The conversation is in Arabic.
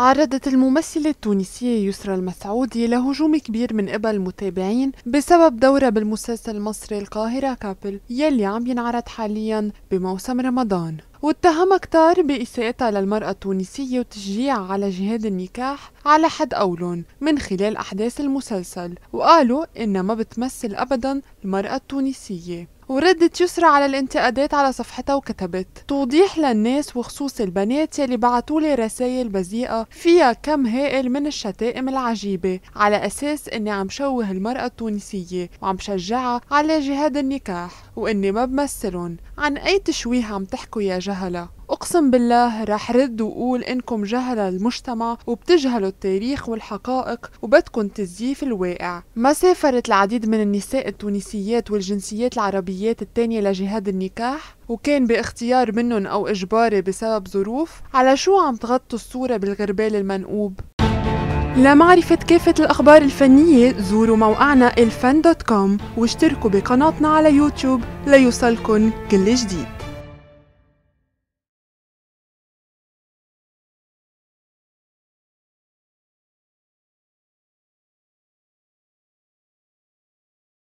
تعرضت الممثلة التونسية يسرى المسعودي لهجوم كبير من قبل المتابعين بسبب دورها بالمسلسل المصري القاهرة كابل يلي عم ينعرض حاليا بموسم رمضان واتهمها كتار بإساءتها للمرأة التونسية وتشجيع على جهاد النكاح على حد قولهم من خلال أحداث المسلسل وقالوا إنها ما بتمثل أبدا المرأة التونسية وردت يسرى على الانتقادات على صفحتها وكتبت توضيح للناس وخصوص البنات يلي بعتولي رسائل بذيئة فيها كم هائل من الشتائم العجيبة على أساس أني عم شوه المرأة التونسية وعم شجعها على جهاد النكاح وأني ما بمثلن عن أي تشويه عم تحكوا يا جهلة أقسم بالله رح رد وقول إنكم جهل المجتمع وبتجهلوا التاريخ والحقائق وبدكم تزييف الواقع ما سافرت العديد من النساء التونسيات والجنسيات العربيات التانية لجهاد النكاح وكان باختيار منهم أو إجباري بسبب ظروف على شو عم تغطوا الصورة بالغربال المنقوب لمعرفة كافة الأخبار الفنية زوروا موقعنا الفن دوت كوم واشتركوا بقناتنا على يوتيوب ليوصلكن كل جديد